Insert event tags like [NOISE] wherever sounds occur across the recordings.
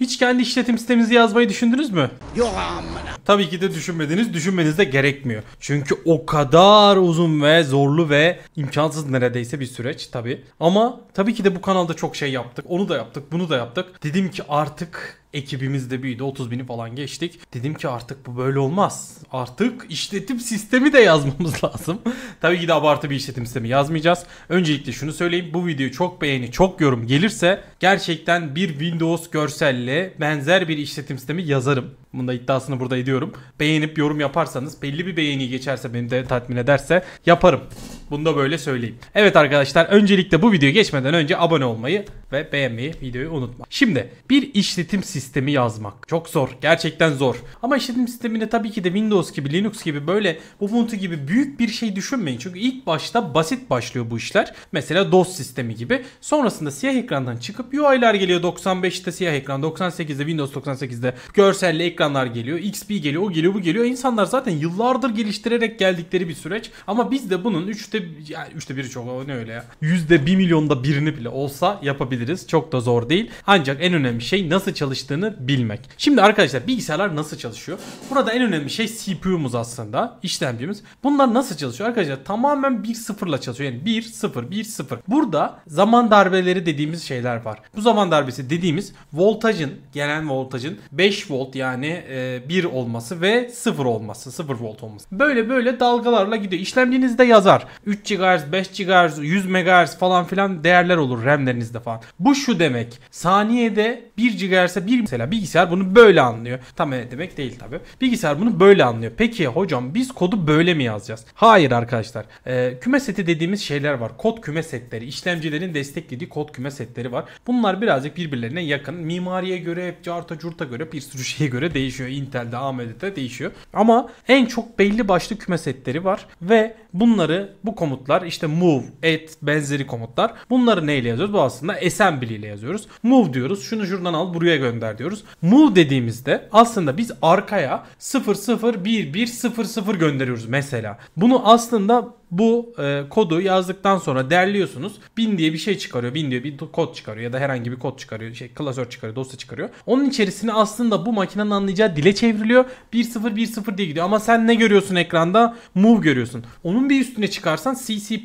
Hiç kendi işletim sisteminizi yazmayı düşündünüz mü? Yok amına. Tabii ki de düşünmediniz. Düşünmeniz de gerekmiyor. Çünkü o kadar uzun ve zorlu ve imkansız neredeyse bir süreç tabii. Ama tabii ki de bu kanalda çok şey yaptık. Onu da yaptık, bunu da yaptık. Dedim ki artık Ekibimiz de büyüdü 30 bini falan geçtik. Dedim ki artık bu böyle olmaz. Artık işletim sistemi de yazmamız [LAUGHS] lazım. Tabii ki de abartı bir işletim sistemi yazmayacağız. Öncelikle şunu söyleyeyim. Bu videoyu çok beğeni, çok yorum gelirse gerçekten bir Windows görselle benzer bir işletim sistemi yazarım. Bunda iddiasını burada ediyorum. Beğenip yorum yaparsanız belli bir beğeni geçerse beni de tatmin ederse yaparım. Bunu da böyle söyleyeyim. Evet arkadaşlar öncelikle bu videoya geçmeden önce abone olmayı ve beğenmeyi videoyu unutma. Şimdi bir işletim sistemi yazmak çok zor. Gerçekten zor. Ama işletim sistemini tabii ki de Windows gibi Linux gibi böyle Ubuntu gibi büyük bir şey düşünmeyin. Çünkü ilk başta basit başlıyor bu işler. Mesela DOS sistemi gibi. Sonrasında siyah ekrandan çıkıp UI'lar geliyor. 95'te siyah ekran, 98'de Windows 98'de görselle ekran ekranlar geliyor, XP geliyor, o geliyor, bu geliyor. İnsanlar zaten yıllardır geliştirerek geldikleri bir süreç. Ama biz de bunun üçte, yani üçte biri çok ne öyle ya. Yüzde bir milyonda birini bile olsa yapabiliriz. Çok da zor değil. Ancak en önemli şey nasıl çalıştığını bilmek. Şimdi arkadaşlar bilgisayarlar nasıl çalışıyor? Burada en önemli şey CPU'muz aslında. işlemcimiz. Bunlar nasıl çalışıyor? Arkadaşlar tamamen bir sıfırla çalışıyor. Yani bir sıfır, bir sıfır. Burada zaman darbeleri dediğimiz şeyler var. Bu zaman darbesi dediğimiz voltajın, gelen voltajın 5 volt yani yani e, 1 olması ve 0 olması, 0 volt olması. Böyle böyle dalgalarla gidiyor. İşlemcinizde yazar. 3 GHz, 5 GHz, 100 MHz falan filan değerler olur RAM'lerinizde falan. Bu şu demek. Saniyede 1 GHz'e 1 mesela bilgisayar bunu böyle anlıyor. Tam e, demek değil tabi. Bilgisayar bunu böyle anlıyor. Peki hocam biz kodu böyle mi yazacağız? Hayır arkadaşlar. E, küme seti dediğimiz şeyler var. Kod küme setleri. işlemcilerin desteklediği kod küme setleri var. Bunlar birazcık birbirlerine yakın. Mimariye göre, carta curta göre bir sürü şeye göre değişiyor. Intel'de, AMD'de değişiyor. Ama en çok belli başlı küme setleri var ve bunları bu komutlar işte move, add benzeri komutlar. Bunları neyle yazıyoruz? Bu aslında assembly ile yazıyoruz. Move diyoruz. Şunu şuradan al buraya gönder diyoruz. Move dediğimizde aslında biz arkaya 001110 gönderiyoruz mesela. Bunu aslında bu e, kodu yazdıktan sonra derliyorsunuz. Bin diye bir şey çıkarıyor. Bin diyor bir kod çıkarıyor ya da herhangi bir kod çıkarıyor. Şey klasör çıkarıyor, dosya çıkarıyor. Onun içerisini aslında bu makinenin anlayacağı dile çevriliyor. 1010 diye gidiyor ama sen ne görüyorsun ekranda? Move görüyorsun. Onun bir üstüne çıkarsan C CC++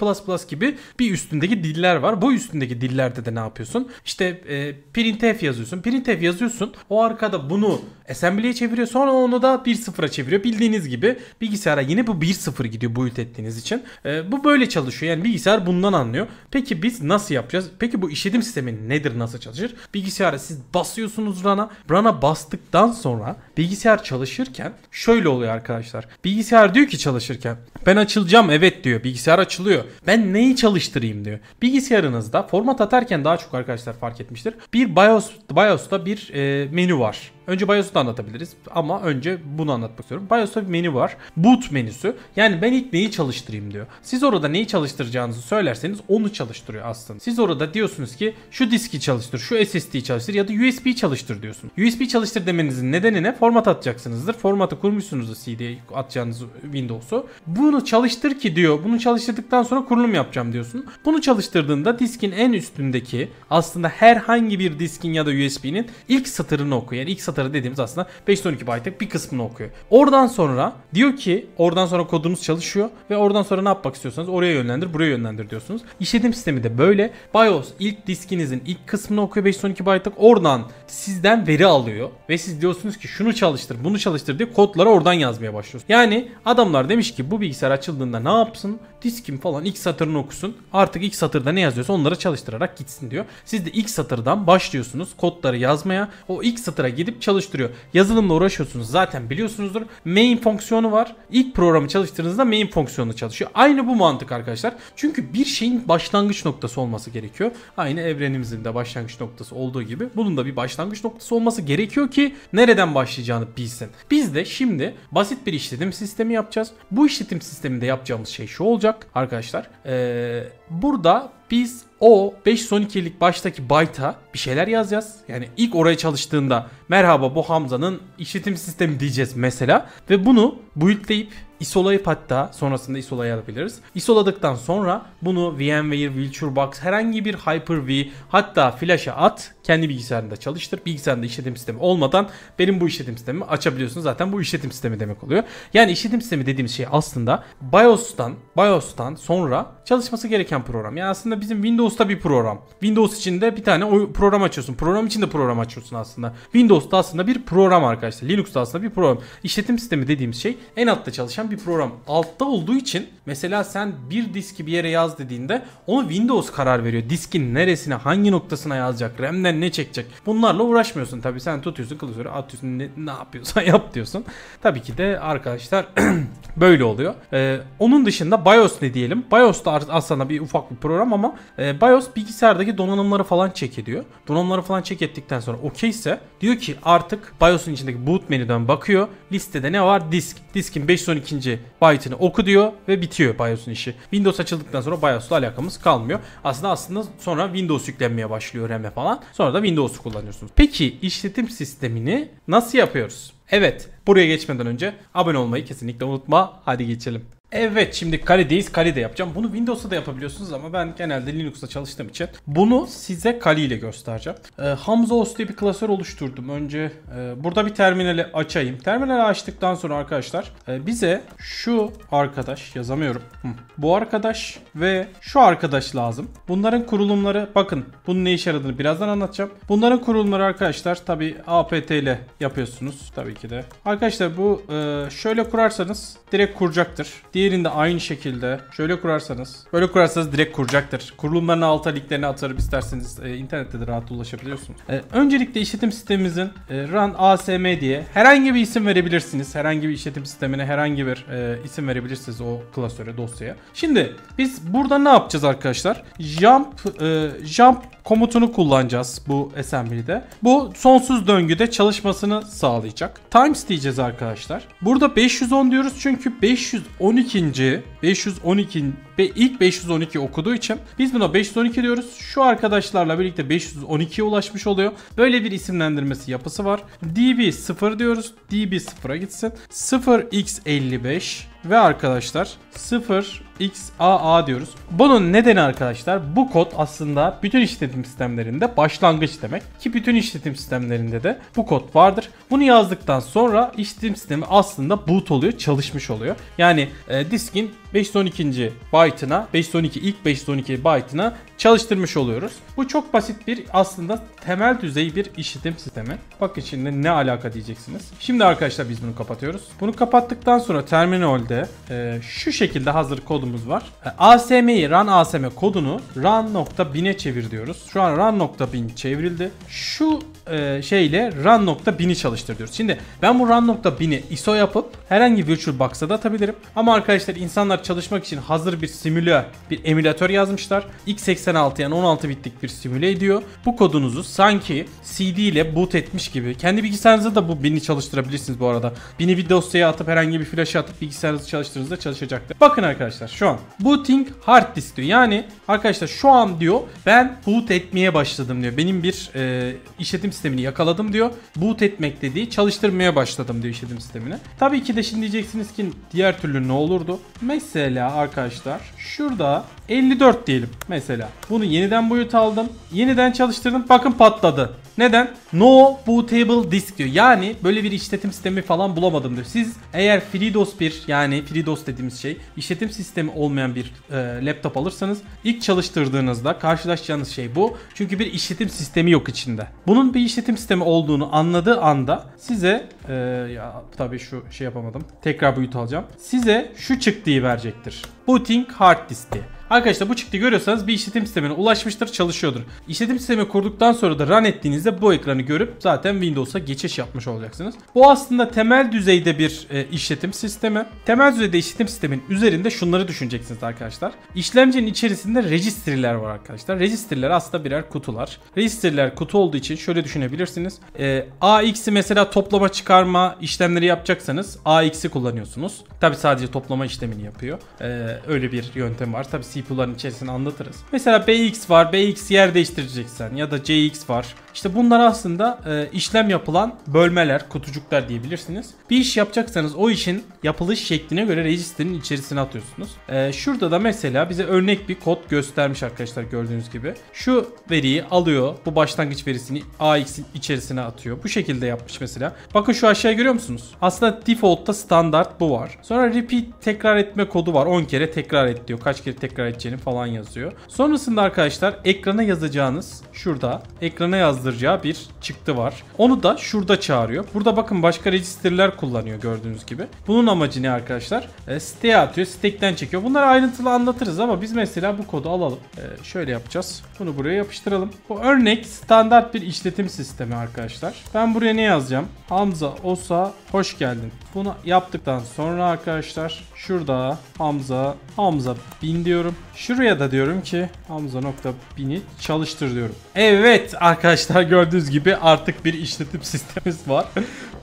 gibi bir üstündeki diller var. Bu üstündeki dillerde de ne yapıyorsun? İşte e, printf yazıyorsun. Printf yazıyorsun. O arkada bunu assembly'ye çeviriyor. Sonra onu da 1.0'a çeviriyor. Bildiğiniz gibi bilgisayara yine bu 1.0 gidiyor boyut ettiğiniz için. E, bu böyle çalışıyor. Yani bilgisayar bundan anlıyor. Peki biz nasıl yapacağız? Peki bu işletim sistemi nedir? Nasıl çalışır? Bilgisayara siz basıyorsunuz RAN'a. RAN'a bastıktan sonra bilgisayar çalışırken şöyle oluyor arkadaşlar. Bilgisayar diyor ki çalışırken ben açılacağım evet diyor. Bilgisayar açılıyor. Ben neyi çalıştırayım diyor. Bilgisayarınızda format atarken daha çok arkadaşlar fark etmiştir. Bir BIOS BIOS'ta bir e, menü var. Önce BIOS'u da anlatabiliriz ama önce bunu anlatmak istiyorum. BIOS'ta bir menü var. Boot menüsü. Yani ben ilk neyi çalıştırayım diyor. Siz orada neyi çalıştıracağınızı söylerseniz onu çalıştırıyor aslında. Siz orada diyorsunuz ki şu diski çalıştır, şu SSD'yi çalıştır ya da USB çalıştır diyorsun. USB çalıştır demenizin nedeni ne? Format atacaksınızdır. Formatı kurmuşsunuz da CD'ye atacağınız Windows'u. Bunu çalıştır ki diyor. Bunu çalıştırdıktan sonra kurulum yapacağım diyorsun. Bunu çalıştırdığında diskin en üstündeki aslında herhangi bir diskin ya da USB'nin ilk satırını okuyor, Yani ilk satır satarı dediğimiz aslında 5 512 byte'lık bir kısmını okuyor. Oradan sonra diyor ki oradan sonra kodumuz çalışıyor ve oradan sonra ne yapmak istiyorsanız oraya yönlendir buraya yönlendir diyorsunuz. İşletim sistemi de böyle. BIOS ilk diskinizin ilk kısmını okuyor 5 512 byte'lık oradan sizden veri alıyor ve siz diyorsunuz ki şunu çalıştır bunu çalıştır diye kodları oradan yazmaya başlıyorsunuz. Yani adamlar demiş ki bu bilgisayar açıldığında ne yapsın diskim falan ilk satırını okusun artık ilk satırda ne yazıyorsa onları çalıştırarak gitsin diyor. Siz de ilk satırdan başlıyorsunuz kodları yazmaya o ilk satıra gidip çalıştırıyor. Yazılımla uğraşıyorsunuz zaten biliyorsunuzdur. Main fonksiyonu var. İlk programı çalıştırdığınızda main fonksiyonu çalışıyor. Aynı bu mantık arkadaşlar. Çünkü bir şeyin başlangıç noktası olması gerekiyor. Aynı evrenimizin de başlangıç noktası olduğu gibi bunun da bir başlangıç noktası olması gerekiyor ki nereden başlayacağını bilsin. Biz de şimdi basit bir işletim sistemi yapacağız. Bu işletim sisteminde yapacağımız şey şu olacak arkadaşlar. Ee, burada biz o son 512'lik baştaki byte'a bir şeyler yazacağız. Yani ilk oraya çalıştığında merhaba bu Hamza'nın işletim sistemi diyeceğiz mesela. Ve bunu Buildleyip isolayıp hatta sonrasında alabiliriz. Isoladıktan sonra bunu VMware, VirtualBox, herhangi bir Hyper-V hatta Flash'a at. Kendi bilgisayarında çalıştır. Bilgisayarında işletim sistemi olmadan benim bu işletim sistemi açabiliyorsunuz. Zaten bu işletim sistemi demek oluyor. Yani işletim sistemi dediğimiz şey aslında BIOS'tan, BIOS'tan sonra çalışması gereken program. Yani aslında bizim Windows'ta bir program. Windows içinde bir tane program açıyorsun. Program içinde program açıyorsun aslında. Windows'ta aslında bir program arkadaşlar. Linux'ta aslında bir program. İşletim sistemi dediğimiz şey en altta çalışan bir program. Altta olduğu için mesela sen bir diski bir yere yaz dediğinde onu Windows karar veriyor. Diskin neresine, hangi noktasına yazacak, RAM'den ne çekecek. Bunlarla uğraşmıyorsun tabii. Sen tutuyorsun klasörü atıyorsun ne, ne yapıyorsan [LAUGHS] yap diyorsun. Tabii ki de arkadaşlar [CLEARS THROAT] böyle oluyor. Ee, onun dışında BIOS ne diyelim? BIOS da aslında bir ufak bir program ama e, BIOS bilgisayardaki donanımları falan çek ediyor. Donanımları falan çek ettikten sonra okeyse diyor ki artık BIOS'un içindeki boot menüden bakıyor. Listede ne var? Disk diskin 512. byte'ını oku diyor ve bitiyor BIOS'un işi. Windows açıldıktan sonra BIOS'la alakamız kalmıyor. Aslında aslında sonra Windows yüklenmeye başlıyor RAM'e falan. Sonra da Windows'u kullanıyorsunuz. Peki işletim sistemini nasıl yapıyoruz? Evet buraya geçmeden önce abone olmayı kesinlikle unutma. Hadi geçelim. Evet şimdi Kali'deyiz. Kali de yapacağım. Bunu Windows'ta da yapabiliyorsunuz ama ben genelde Linux'ta çalıştığım için bunu size Kali ile göstereceğim. Ee, Hamza Hamzaos diye bir klasör oluşturdum. Önce e, burada bir terminali açayım. Terminali açtıktan sonra arkadaşlar e, bize şu arkadaş yazamıyorum. Hı. Bu arkadaş ve şu arkadaş lazım. Bunların kurulumları bakın bunun ne işe yaradığını birazdan anlatacağım. Bunların kurulumları arkadaşlar tabi apt ile yapıyorsunuz tabii ki de. Arkadaşlar bu e, şöyle kurarsanız direkt kuracaktır. Diye Diğerinde aynı şekilde şöyle kurarsanız. Böyle kurarsanız direkt kuracaktır. Kurulumlarını alta linklerini atarım isterseniz. E, internette de rahat ulaşabiliyorsunuz. E, öncelikle işletim sistemimizin e, run asm diye herhangi bir isim verebilirsiniz. Herhangi bir işletim sistemine herhangi bir e, isim verebilirsiniz o klasöre, dosyaya. Şimdi biz burada ne yapacağız arkadaşlar? Jump, e, jump komutunu kullanacağız bu assembly'de. Bu sonsuz döngüde çalışmasını sağlayacak. Times diyeceğiz arkadaşlar. Burada 510 diyoruz çünkü 512 512. 512 ve ilk 512 okuduğu için biz buna 512 diyoruz. Şu arkadaşlarla birlikte 512'ye ulaşmış oluyor. Böyle bir isimlendirmesi yapısı var. DB0 diyoruz. DB0'a gitsin. 0x55 ve arkadaşlar 0xAA diyoruz. Bunun nedeni arkadaşlar bu kod aslında bütün işletim sistemlerinde başlangıç demek ki bütün işletim sistemlerinde de bu kod vardır. Bunu yazdıktan sonra işletim sistemi aslında boot oluyor, çalışmış oluyor. Yani e, diskin 512. byte'ına 512 ilk 512 byte'ına çalıştırmış oluyoruz. Bu çok basit bir aslında temel düzey bir işletim sistemi. Bakın şimdi ne alaka diyeceksiniz. Şimdi arkadaşlar biz bunu kapatıyoruz. Bunu kapattıktan sonra terminalde e, şu şekilde hazır kodumuz var. E, ASM'yi run ASM kodunu run.bin'e çevir diyoruz. Şu an run.bin çevrildi. Şu e, şeyle run.bin'i çalıştır diyoruz. Şimdi ben bu run.bin'i ISO yapıp herhangi virtual box'a da atabilirim. Ama arkadaşlar insanlar çalışmak için hazır bir simüle, bir emülatör yazmışlar. x86 yani 16 bitlik bir simüle ediyor. Bu kodunuzu sanki CD ile boot etmiş gibi. Kendi bilgisayarınızda da bu bini çalıştırabilirsiniz bu arada. Bini bir dosyaya atıp herhangi bir flash atıp bilgisayarınızı çalıştırdığınızda çalışacaktır. Bakın arkadaşlar şu an booting hard disk diyor. Yani arkadaşlar şu an diyor ben boot etmeye başladım diyor. Benim bir e, işletim sistemini yakaladım diyor. Boot etmek dediği çalıştırmaya başladım diyor işletim sistemini. Tabii ki de şimdi diyeceksiniz ki diğer türlü ne olurdu? Mes mesela arkadaşlar şurada 54 diyelim mesela. Bunu yeniden boyut aldım. Yeniden çalıştırdım. Bakın patladı. Neden? No bootable disk diyor. Yani böyle bir işletim sistemi falan bulamadım diyor. Siz eğer FreeDOS bir yani FreeDOS dediğimiz şey işletim sistemi olmayan bir e, laptop alırsanız ilk çalıştırdığınızda karşılaşacağınız şey bu. Çünkü bir işletim sistemi yok içinde. Bunun bir işletim sistemi olduğunu anladığı anda size e, ya tabii şu şey yapamadım. Tekrar boyut alacağım. Size şu çıktıyı verecektir. Booting hard disk diye. Arkadaşlar bu çıktı görüyorsanız bir işletim sistemine ulaşmıştır çalışıyordur. İşletim sistemi kurduktan sonra da run ettiğinizde bu ekranı görüp zaten Windows'a geçiş yapmış olacaksınız. Bu aslında temel düzeyde bir e, işletim sistemi. Temel düzeyde işletim sistemin üzerinde şunları düşüneceksiniz arkadaşlar. İşlemcinin içerisinde registry'ler var arkadaşlar. Registry'ler aslında birer kutular. Registry'ler kutu olduğu için şöyle düşünebilirsiniz. E, AX'i mesela toplama çıkarma işlemleri yapacaksanız AX'i kullanıyorsunuz. Tabi sadece toplama işlemini yapıyor. E, öyle bir yöntem var. Tabi C CPU'ların içerisine anlatırız. Mesela BX var. BX yer değiştireceksen ya da CX var. İşte bunlar aslında e, işlem yapılan bölmeler, kutucuklar diyebilirsiniz. Bir iş yapacaksanız o işin yapılış şekline göre register'in içerisine atıyorsunuz. E, şurada da mesela bize örnek bir kod göstermiş arkadaşlar gördüğünüz gibi. Şu veriyi alıyor. Bu başlangıç verisini AX'in içerisine atıyor. Bu şekilde yapmış mesela. Bakın şu aşağıya görüyor musunuz? Aslında default'ta standart bu var. Sonra repeat tekrar etme kodu var. 10 kere tekrar et diyor. Kaç kere tekrar edeceğini falan yazıyor. Sonrasında arkadaşlar ekrana yazacağınız şurada ekrana yazdıracağı bir çıktı var. Onu da şurada çağırıyor. Burada bakın başka registerler kullanıyor gördüğünüz gibi. Bunun amacı ne arkadaşlar? E, siteye atıyor. Stack'ten çekiyor. Bunları ayrıntılı anlatırız ama biz mesela bu kodu alalım. E, şöyle yapacağız. Bunu buraya yapıştıralım. Bu örnek standart bir işletim sistemi arkadaşlar. Ben buraya ne yazacağım? Hamza Osa hoş geldin. Bunu yaptıktan sonra arkadaşlar şurada Hamza Hamza bin diyorum diyorum. Şuraya da diyorum ki Hamza.bin'i çalıştır diyorum. Evet arkadaşlar gördüğünüz gibi artık bir işletim [LAUGHS] sistemimiz var.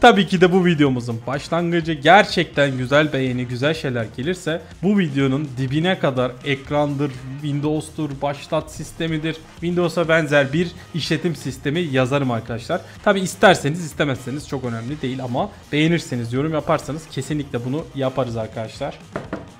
Tabii ki de bu videomuzun başlangıcı gerçekten güzel beğeni güzel şeyler gelirse bu videonun dibine kadar ekrandır, Windows'tur, başlat sistemidir. Windows'a benzer bir işletim sistemi yazarım arkadaşlar. Tabi isterseniz istemezseniz çok önemli değil ama beğenirseniz yorum yaparsanız kesinlikle bunu yaparız arkadaşlar.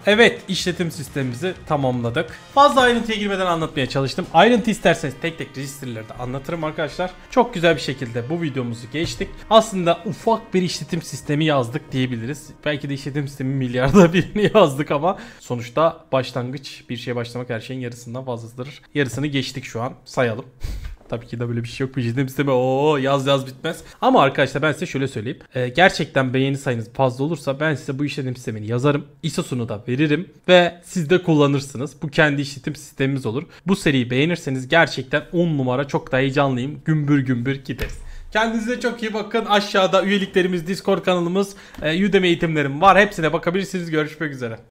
Evet işletim sistemimizi tamamladık tamamladık. Fazla ayrıntıya girmeden anlatmaya çalıştım. Ayrıntı isterseniz tek tek registerleri de anlatırım arkadaşlar. Çok güzel bir şekilde bu videomuzu geçtik. Aslında ufak bir işletim sistemi yazdık diyebiliriz. Belki de işletim sistemi milyarda [LAUGHS] birini yazdık ama sonuçta başlangıç bir şey başlamak her şeyin yarısından fazlasıdır. Yarısını geçtik şu an sayalım. Tabii ki de böyle bir şey yok. Pijindim isteme. Oo yaz yaz bitmez. Ama arkadaşlar ben size şöyle söyleyeyim. Ee, gerçekten beğeni sayınız fazla olursa ben size bu işletim sistemini yazarım. ISO'sunu da veririm ve siz de kullanırsınız. Bu kendi işletim sistemimiz olur. Bu seriyi beğenirseniz gerçekten 10 numara çok da heyecanlıyım. Gümbür gümbür gideriz. Kendinize çok iyi bakın. Aşağıda üyeliklerimiz, Discord kanalımız, e, Udemy eğitimlerim var. Hepsine bakabilirsiniz. Görüşmek üzere.